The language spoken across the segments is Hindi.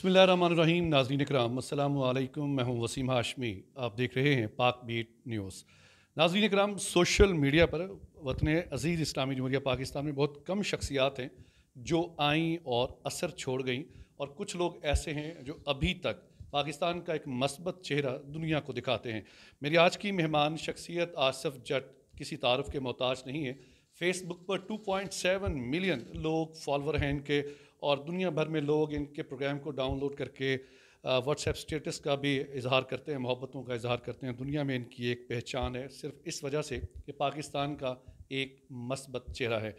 रहीम नाजरीन कराम अल्लाम मैं हूँ वसीम हाशमी आप देख रहे हैं पाक बीट न्यूज़ नाजरीन कराम सोशल मीडिया पर वतन अज़ीज़ इस्लामी जमहूरिया पाकिस्तान में बहुत कम शख्सियात हैं जो आईं और असर छोड़ गईं और कुछ लोग ऐसे हैं जो अभी तक पाकिस्तान का एक मस्बत चेहरा दुनिया को दिखाते हैं मेरी आज की मेहमान शख्सियत आसफ़ जट किसी तारफ़ के मोहताज नहीं है फेसबुक पर 2.7 मिलियन लोग फॉलोअर हैं इनके और दुनिया भर में लोग इनके प्रोग्राम को डाउनलोड करके व्हाट्सएप स्टेटस का भी इजहार करते हैं मोहब्बतों का इजहार करते हैं दुनिया में इनकी एक पहचान है सिर्फ इस वजह से कि पाकिस्तान का एक मस्बत चेहरा है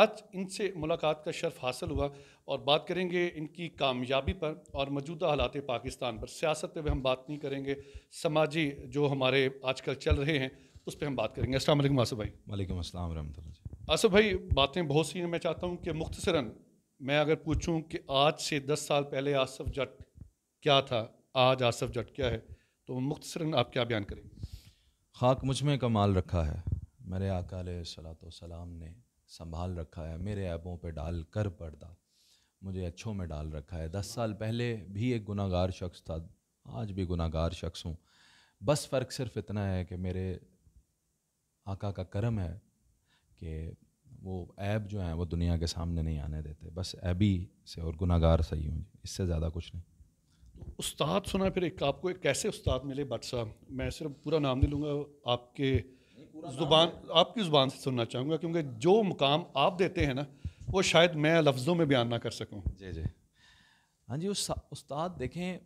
आज इनसे मुलाकात का शर्फ हासिल हुआ और बात करेंगे इनकी कामयाबी पर और मौजूदा हालात पाकिस्तान पर सियासत पर हम बात नहीं करेंगे समाजी जो हमारे आजकल चल रहे हैं उस पर हम बात करेंगे असल आसफ़ भाई वाईक असल रहमतुल्लाह आसफ़ भाई बातें बहुत सी हैं मैं चाहता हूँ कि मुख्तसरा मैं अगर पूछूं कि आज से दस साल पहले आसफ जट क्या था आज आसफ जट क्या है तो मुख्तर आप क्या बयान करेंगे खाक मुझ में कमाल रखा है मेरे आका सलाम ने संभाल रखा है मेरे ऐबों पे डाल कर पर्दा मुझे अच्छों में डाल रखा है दस साल पहले भी एक गुनागार शख्स था आज भी गुनागार शख्स हूँ बस फ़र्क सिर्फ इतना है कि मेरे आका का करम है कि वो ऐब जो हैं वो दुनिया के सामने नहीं आने देते बस ऐबी से और गुनागार सही हूँ इससे ज़्यादा कुछ नहीं तो उस्ताद सुना फिर एक आपको एक कैसे उस्ताद मिले बट साहब मैं सिर्फ पूरा नाम नहीं लूँगा आपके ज़ुबान आपकी ज़ुबान से सुनना चाहूँगा क्योंकि जो मुकाम आप देते हैं ना वो शायद मैं लफ्ज़ों में बयान ना कर सकूँ जी जी हाँ जी उस्ताद देखें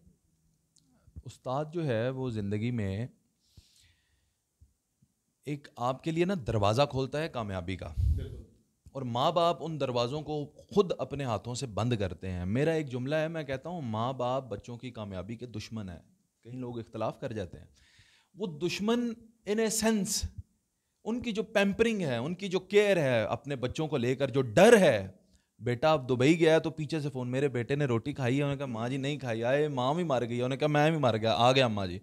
उस्ताद जो है वो ज़िंदगी में एक आपके लिए ना दरवाज़ा खोलता है कामयाबी का बिल्कुल और माँ बाप उन दरवाज़ों को खुद अपने हाथों से बंद करते हैं मेरा एक जुमला है मैं कहता हूँ माँ बाप बच्चों की कामयाबी के दुश्मन हैं कहीं लोग इख्तलाफ कर जाते हैं वो दुश्मन इन ए सेंस उनकी जो पैम्परिंग है उनकी जो केयर है अपने बच्चों को लेकर जो डर है बेटा अब दुबई गया तो पीछे से फ़ोन मेरे बेटे ने रोटी खाई है उन्होंने कहा माँ जी नहीं खाई आए माँ भी मार गई उन्होंने कहा मैं भी मार गया आ गया अम्मा जी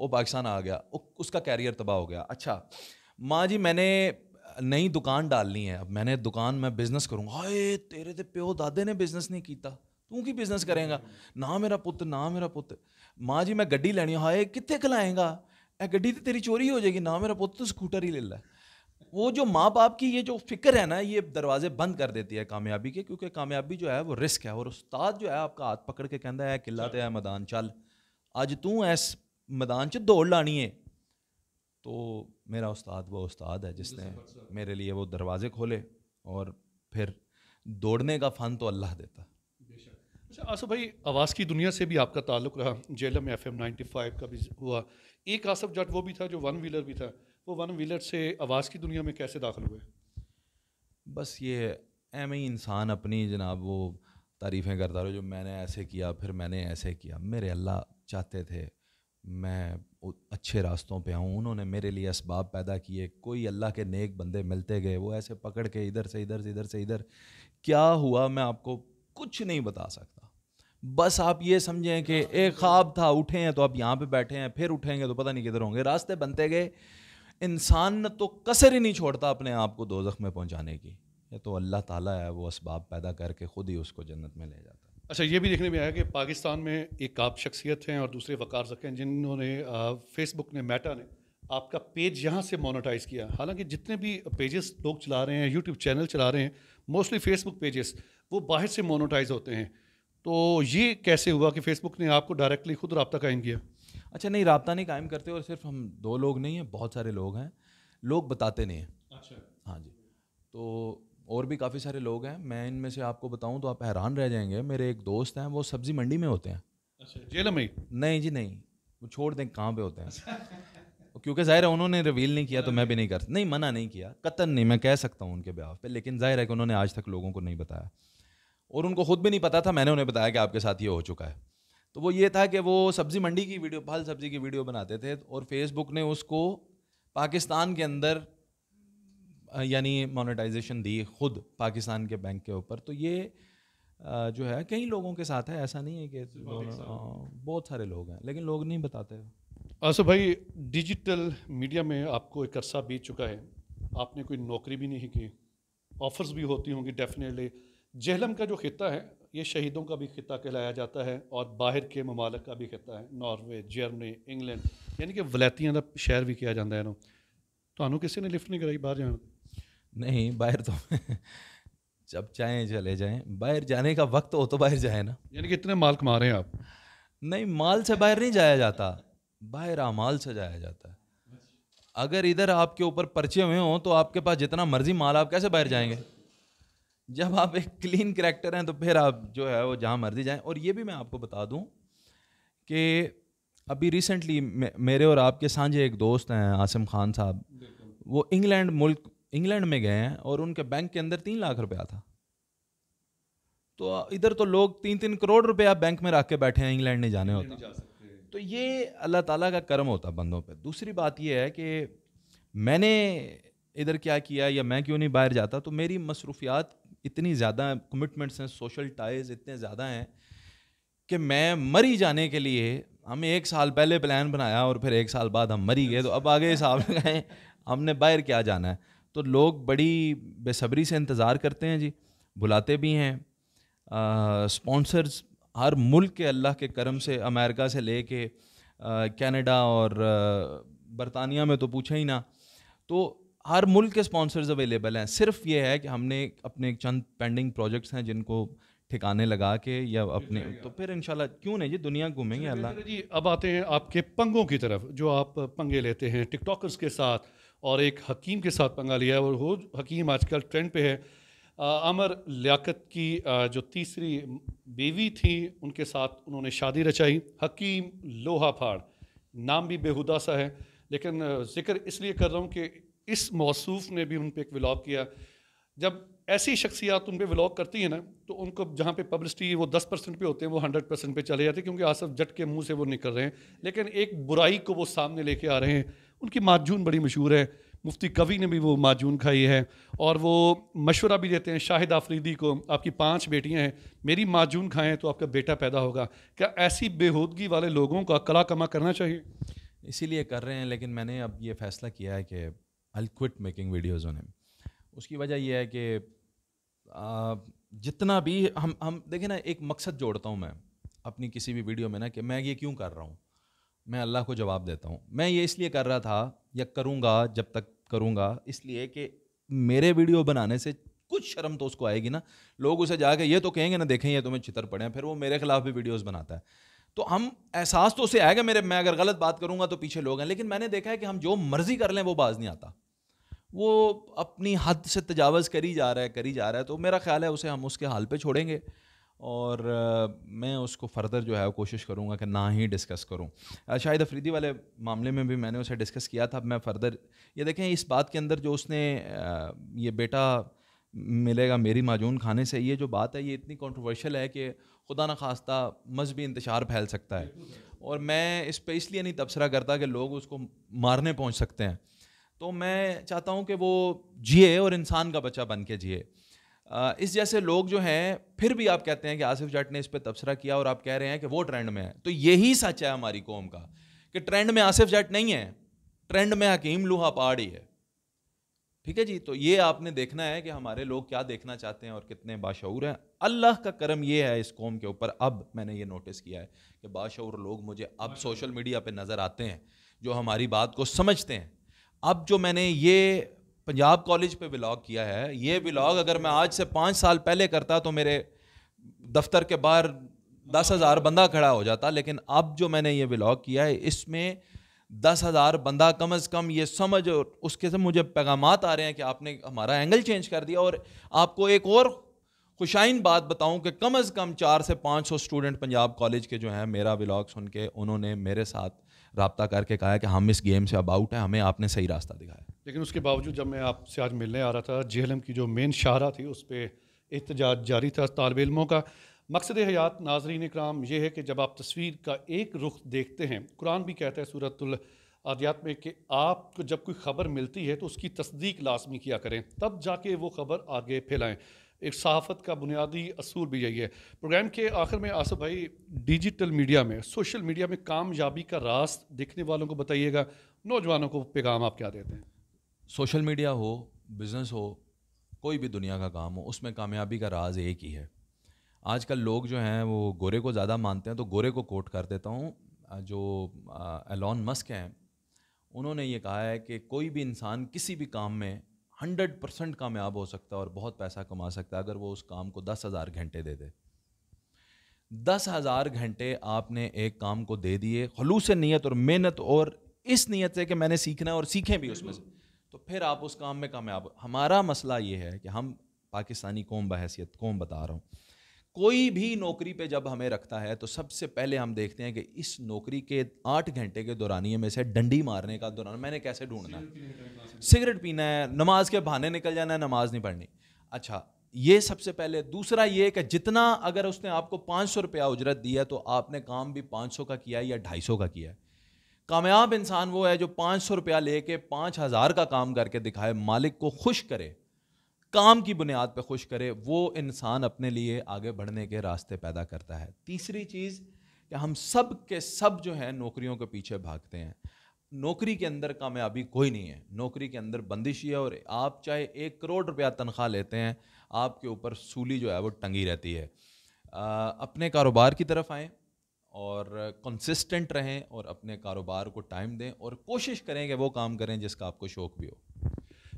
वो पाकिस्तान आ गया उसका कैरियर तबाह हो गया अच्छा माँ जी मैंने नई दुकान डालनी है अब मैंने दुकान में बिजनेस करूँगा अरे तेरे तो प्यो दादे ने बिजनेस नहीं किया तू की बिजनेस करेगा ना मेरा पुत ना मेरा पुत माँ जी मैं गड्डी लैनी हाए कितने खिलाएगा ए गड्डी तो तेरी चोरी हो जाएगी ना मेरा पुत तो स्कूटर ही ले ला वो जो माँ बाप की ये जो फिक्र है ना ये दरवाजे बंद कर देती है कामयाबी के क्योंकि कामयाबी जो है वो रिस्क है और उस्ताद जो है आपका हाथ पकड़ के कहता है किला तो है मैदान चल अज तू इस मैदान च दौड़ लानी है तो मेरा उस्ताद वो उस्ताद है जिसने मेरे लिए वो दरवाजे खोले और फिर दौड़ने का फ़न तो अल्लाह देता अच्छा आसफ भाई आवाज़ की दुनिया से भी आपका ताल्लुक रहा Jhelum F M ninety five का भी हुआ एक आसफ जट वो भी था जो वन व्हीलर भी था वो वन व्हीलर से आवाज़ की दुनिया में कैसे दाखिल हुए बस ये एम ही इंसान अपनी जनाब वो तारीफ़ें करता रहो जो मैंने ऐसे किया फिर मैंने ऐसे किया मेरे अल्लाह चाहते थे मैं अच्छे रास्तों पे आऊँ उन्होंने मेरे लिए इसबाब पैदा किए कोई अल्लाह के नेक बंदे मिलते गए वो ऐसे पकड़ के इधर से इधर से इधर से इधर क्या हुआ मैं आपको कुछ नहीं बता सकता बस आप ये समझें कि एक ख्वाब था उठे हैं तो आप यहाँ पे बैठे हैं फिर उठेंगे तो पता नहीं किधर होंगे रास्ते बनते गए इंसान तो कसर ही नहीं छोड़ता अपने आप को दोजख में पहुँचाने की ये तो अल्लाह ताला है वो इसबाब पैदा करके ख़ुद ही उसको जन्नत में ले जाता अच्छा ये भी देखने में आया कि पाकिस्तान में एक आप शख्सियत हैं और दूसरे वकार जक हैं जिन्होंने फेसबुक ने मेटा ने आपका पेज यहाँ से मोनोटाइज़ किया हालांकि जितने भी पेजेस लोग चला रहे हैं यूट्यूब चैनल चला रहे हैं मोस्टली फेसबुक पेजेस वो बाहर से मोनोटाइज़ होते हैं तो ये कैसे हुआ कि फेसबुक ने आपको डायरेक्टली खुद रबता कायम किया अच्छा नहीं रबता नहीं कायम करते और सिर्फ हम दो लोग नहीं हैं बहुत सारे लोग हैं लोग बताते नहीं हैं अच्छा हाँ जी तो और भी काफ़ी सारे लोग हैं मैं इनमें से आपको बताऊं तो आप हैरान रह जाएंगे मेरे एक दोस्त हैं वो सब्जी मंडी में होते हैं अच्छा जेल में नहीं जी नहीं वो छोड़ दें कहाँ पे होते हैं अच्छा। क्योंकि ज़ाहिर है उन्होंने रिवील नहीं किया तो मैं भी नहीं कर नहीं मना नहीं किया कतन नहीं मैं कह सकता हूँ उनके ब्याह पे लेकिन ज़ाहिर है कि उन्होंने आज तक लोगों को नहीं बताया और उनको खुद भी नहीं पता था मैंने उन्हें बताया कि आपके साथ ये हो चुका है तो वो ये था कि वो सब्ज़ी मंडी की वीडियो फल सब्ज़ी की वीडियो बनाते थे और फेसबुक ने उसको पाकिस्तान के अंदर यानी मोनेटाइजेशन दी खुद पाकिस्तान के बैंक के ऊपर तो ये जो है कई लोगों के साथ है ऐसा नहीं है कि बहुत सारे लोग हैं लेकिन लोग नहीं बताते आसफ भाई डिजिटल मीडिया में आपको एक अरसा बीत चुका है आपने कोई नौकरी भी नहीं की ऑफर्स भी होती होंगी डेफिनेटली जहलम का जो खत्ता है ये शहीदों का भी खत्ता कहलाया जाता है और बाहर के ममालक का भी खत्ता है नॉर्वे जर्मनी इंग्लैंड यानी कि वलैतियाँ का शहर भी किया जाता है तो किसी ने लिफ्ट नहीं कराई बाहर जाने नहीं बाहर तो जब चाहे चले जाएं बाहर जाने का वक्त हो तो बाहर जाए ना यानी कि इतने माल कमा रहे हैं आप नहीं माल से बाहर नहीं जाया जाता बाहर अमाल से जाया जाता है अगर इधर आपके ऊपर पर्चे हुए हों तो आपके पास जितना मर्जी माल आप कैसे बाहर जाएंगे जब आप एक क्लीन करेक्टर हैं तो फिर आप जो है वो जहाँ मर्जी जाएं और ये भी मैं आपको बता दूं कि अभी रिसेंटली मेरे और आपके सांझे एक दोस्त हैं आसिम खान साहब वो इंग्लैंड मुल्क इंग्लैंड में गए हैं और उनके बैंक के अंदर तीन लाख रुपया था तो इधर तो लोग तीन तीन करोड़ रुपया बैंक में रख के बैठे हैं इंग्लैंड नहीं जाने होता तो ये अल्लाह ताला का कर्म होता बंदों पे दूसरी बात ये है कि मैंने इधर क्या किया या मैं क्यों नहीं बाहर जाता तो मेरी मसरूफियात इतनी ज़्यादा कमिटमेंट्स हैं सोशल टाइज इतने ज़्यादा हैं कि मैं मरी जाने के लिए हमें एक साल पहले प्लान बनाया और फिर एक साल बाद हम मरी गए तो अब आगे हिसाब लगाएं हमने बाहर क्या जाना है तो लोग बड़ी बेसब्री से इंतज़ार करते हैं जी बुलाते भी हैं स्पॉन्सर्स हर मुल्क के अल्लाह के करम से अमेरिका से ले के कैनेडा और बरतानिया में तो पूछा ही ना तो हर मुल्क के स्पॉन्सर्स अवेलेबल हैं सिर्फ ये है कि हमने अपने चंद पेंडिंग प्रोजेक्ट्स हैं जिनको ठिकाने लगा के या अपने तो फिर इनशाला क्यों नहीं जी दुनिया घूमेंगे अल्लाह जी अब आते हैं आपके पंगों की तरफ जो आप पंगे लेते हैं टिकटॉकर्स के साथ और एक हकीम के साथ पंगा लिया है और वो हकीम आजकल ट्रेंड पे है अमर लियाकत की जो तीसरी बीवी थी उनके साथ उन्होंने शादी रचाई हकीम लोहा फाड़ नाम भी बेहुदा सा है लेकिन ज़िक्र इसलिए कर रहा हूँ कि इस मौसूफ ने भी उन पर एक विलाप किया जब ऐसी शख्सियात उन पर व्लॉग करती हैं ना तो उनको जहाँ पे पब्लिसिटी वो दस परसेंट पर होते हैं वो हंड्रेड परसेंट पर चले जाते हैं क्योंकि आसफ जट के मुंह से वो निकल रहे हैं लेकिन एक बुराई को वो सामने लेके आ रहे हैं उनकी माजून बड़ी मशहूर है मुफ्ती कवि ने भी वो माजून खाई है और वो मशवरा भी देते हैं शाहिद आफरीदी को आपकी पांच बेटियां हैं मेरी माजून खाएं तो आपका बेटा पैदा होगा क्या ऐसी बेहूदगी वाले लोगों का कला कमा करना चाहिए इसीलिए कर रहे हैं लेकिन मैंने अब ये फैसला किया है कि I quit making videos on उसकी वजह यह है कि जितना भी हम हम देखें ना एक मकसद जोड़ता हूँ मैं अपनी किसी भी वीडियो में ना कि मैं ये क्यों कर रहा हूँ मैं अल्लाह को जवाब देता हूँ मैं ये इसलिए कर रहा था या करूँगा जब तक करूँगा इसलिए कि मेरे वीडियो बनाने से कुछ शर्म तो उसको आएगी ना लोग उसे जाके ये तो कहेंगे ना देखें ये तुम्हें चितर पड़े हैं फिर वो मेरे खिलाफ भी वीडियोस बनाता है तो हम एहसास तो उसे आएगा मेरे मैं अगर गलत बात करूंगा तो पीछे लोग हैं लेकिन मैंने देखा है कि हम जो मर्जी कर लें वो बाज नहीं आता वो अपनी हद से तजावज़ करी जा रहा है करी जा रहा है तो मेरा ख्याल है उसे हम उसके हाल पे छोड़ेंगे और आ, मैं उसको फर्दर जो है कोशिश करूँगा कि ना ही डिस्कस करूँ शाहिद अफरीदी वाले मामले में भी मैंने उसे डिस्कस किया था मैं फ़र्दर ये देखें इस बात के अंदर जो उसने आ, ये बेटा मिलेगा मेरी माजून खाने से ये जो बात है ये इतनी कंट्रोवर्शियल है कि खुदा न खास्ता मजहबी इंतशार फैल सकता है और मैं इस पर इसलिए नहीं तबसरा करता कि लोग उसको मारने पहुँच सकते हैं तो मैं चाहता हूँ कि वो जिए और इंसान का बच्चा बन के जिए इस जैसे लोग जो हैं फिर भी आप कहते हैं कि आसिफ जट ने इस पर तबसरा किया और आप कह रहे हैं कि वो ट्रेंड में है तो यही सच है हमारी कौम का कि ट्रेंड में आसिफ जट नहीं है ट्रेंड में हकीम लूहा पहाड़ी है ठीक है जी तो ये आपने देखना है कि हमारे लोग क्या देखना चाहते हैं और कितने बाशूर हैं अल्लाह का करम ये है इस कौम के ऊपर अब मैंने ये नोटिस किया है कि बाशूर लोग मुझे अब सोशल मीडिया पर नज़र आते हैं जो हमारी बात को समझते हैं अब जो मैंने ये पंजाब कॉलेज पे व्लॉग किया है ये व्लॉग अगर मैं आज से पाँच साल पहले करता तो मेरे दफ्तर के बाहर दस हज़ार बंदा खड़ा हो जाता लेकिन अब जो मैंने ये व्लॉग किया है इसमें दस हज़ार बंदा कम अज़ कम ये समझ और उसके से मुझे पैगाम आ रहे हैं कि आपने हमारा एंगल चेंज कर दिया और आपको एक और खुशाइन बात बताऊं कि कम अज़ कम चार से पाँच सौ स्टूडेंट पंजाब कॉलेज के जो हैं मेरा व्लॉग सुन के उन्होंने मेरे साथ रबता करके कहा कि हम इस गेम से अबाउट हैं हमें आपने सही रास्ता दिखाया लेकिन उसके बावजूद जब मैं आपसे आज मिलने आ रहा था जे की जो मेन शाहरा थी उस पर एहतजाज जारी था तालब इलमों का मकसद हयात नाजरीन कराम यह है कि जब आप तस्वीर का एक रुख देखते हैं कुरान भी कहता है सूरतुल आदियात में कि आपको जब कोई ख़बर मिलती है तो उसकी तस्दीक लाजमी किया करें तब जाके वो ख़बर आगे फैलाएं एक सहाफ़त का बुनियादी असूल भी यही है प्रोग्राम के आखिर में आसफ भाई डिजिटल मीडिया में सोशल मीडिया में कामयाबी का रास्त देखने वालों को बताइएगा नौजवानों को पैगाम आप क्या देते हैं सोशल मीडिया हो बिज़नेस हो कोई भी दुनिया का काम हो उसमें कामयाबी का राज एक ही है आजकल लोग जो हैं वो गोरे को ज़्यादा मानते हैं तो गोरे को कोट कर देता हूँ जो एलॉन मस्क हैं उन्होंने ये कहा है कि कोई भी इंसान किसी भी काम में हंड्रेड परसेंट कामयाब हो सकता है और बहुत पैसा कमा सकता है अगर वो उस काम को दस हज़ार घंटे दे दे दस हज़ार घंटे आपने एक काम को दे दिए खलूस नीयत और मेहनत और इस नीयत से कि मैंने सीखना है और सीखें भी उसमें से तो फिर आप उस काम में कामयाब हमारा मसला ये है कि हम पाकिस्तानी कौम बहसीत कौम बता रहा हूँ कोई भी नौकरी पे जब हमें रखता है तो सबसे पहले हम देखते हैं कि इस नौकरी के आठ घंटे के दौरानिए में से डंडी मारने का दौरान मैंने कैसे ढूंढना है सिगरेट पीना है नमाज के बहाने निकल जाना है नमाज नहीं पढ़नी अच्छा ये सबसे पहले दूसरा ये कि जितना अगर उसने आपको पाँच सौ रुपया उजरत दिया तो आपने काम भी पाँच सौ का किया है या ढाई सौ का किया है कामयाब इंसान वो है जो पाँच सौ रुपया ले कर पाँच हज़ार का काम करके दिखाए मालिक को खुश करे काम की बुनियाद पर खुश करे वो इंसान अपने लिए आगे बढ़ने के रास्ते पैदा करता है तीसरी चीज़ कि हम सब के सब जो हैं नौकरियों के पीछे भागते हैं नौकरी के अंदर कामयाबी कोई नहीं है नौकरी के अंदर बंदिश ही है और आप चाहे एक करोड़ रुपया तनख्वाह लेते हैं आपके ऊपर सूली जो है वो टंगी रहती है आ, अपने कारोबार की तरफ आएँ और कंसिस्टेंट रहें और अपने कारोबार को टाइम दें और कोशिश करें कि वो काम करें जिसका आपको शौक़ भी हो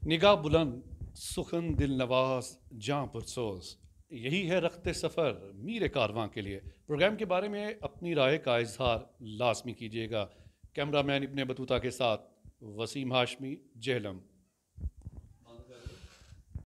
निगाह बुलंद सुखन दिल नवाज जहाँ पुरसोस यही है रखते सफ़र मीर कारवां के लिए प्रोग्राम के बारे में अपनी राय का इजहार लाजमी कीजिएगा कैमरा मैन इबन बतूता के साथ वसीम हाशमी जहलम